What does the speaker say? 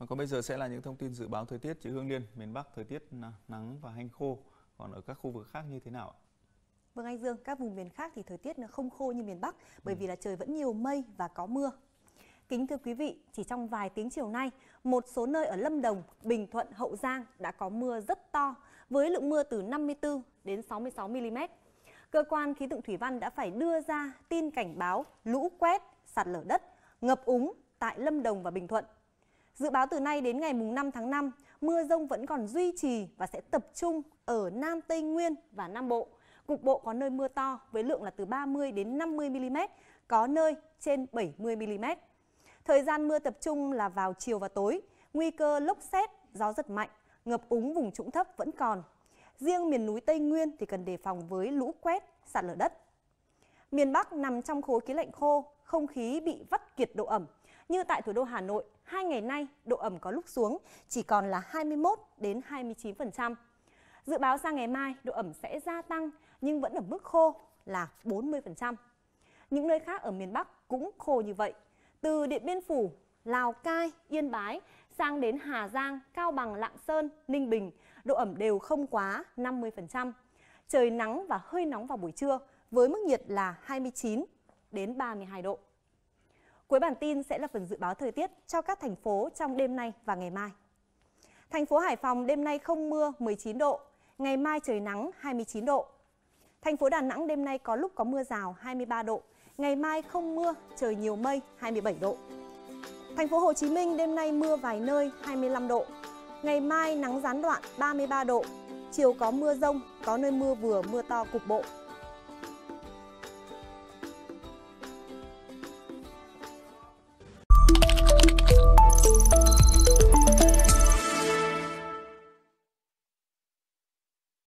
Và còn bây giờ sẽ là những thông tin dự báo thời tiết chị Hương Liên, miền Bắc thời tiết nắng và hanh khô, còn ở các khu vực khác như thế nào ạ? Vâng Anh Dương, các vùng miền khác thì thời tiết nó không khô như miền Bắc bởi ừ. vì là trời vẫn nhiều mây và có mưa. Kính thưa quý vị, chỉ trong vài tiếng chiều nay, một số nơi ở Lâm Đồng, Bình Thuận, Hậu Giang đã có mưa rất to với lượng mưa từ 54 đến 66 mm. Cơ quan khí tượng thủy văn đã phải đưa ra tin cảnh báo lũ quét, sạt lở đất, ngập úng tại Lâm Đồng và Bình Thuận Dự báo từ nay đến ngày 5 tháng 5, mưa rông vẫn còn duy trì và sẽ tập trung ở Nam Tây Nguyên và Nam Bộ. Cục bộ có nơi mưa to với lượng là từ 30 đến 50 mm, có nơi trên 70 mm. Thời gian mưa tập trung là vào chiều và tối, nguy cơ lốc xét, gió giật mạnh, ngập úng vùng trũng thấp vẫn còn. Riêng miền núi Tây Nguyên thì cần đề phòng với lũ quét, sạt lở đất. Miền Bắc nằm trong khối khí lạnh khô, không khí bị vắt kiệt độ ẩm, như tại thủ đô Hà Nội, hai ngày nay độ ẩm có lúc xuống chỉ còn là 21 đến 29%. Dự báo sang ngày mai độ ẩm sẽ gia tăng nhưng vẫn ở mức khô là 40%. Những nơi khác ở miền Bắc cũng khô như vậy. Từ Điện Biên Phủ, Lào Cai, Yên Bái sang đến Hà Giang, Cao Bằng, Lạng Sơn, Ninh Bình, độ ẩm đều không quá 50%. Trời nắng và hơi nóng vào buổi trưa với mức nhiệt là 29 đến 32 độ. Cuối bản tin sẽ là phần dự báo thời tiết cho các thành phố trong đêm nay và ngày mai. Thành phố Hải Phòng đêm nay không mưa 19 độ, ngày mai trời nắng 29 độ. Thành phố Đà Nẵng đêm nay có lúc có mưa rào 23 độ, ngày mai không mưa, trời nhiều mây 27 độ. Thành phố Hồ Chí Minh đêm nay mưa vài nơi 25 độ, ngày mai nắng gián đoạn 33 độ, chiều có mưa rông, có nơi mưa vừa mưa to cục bộ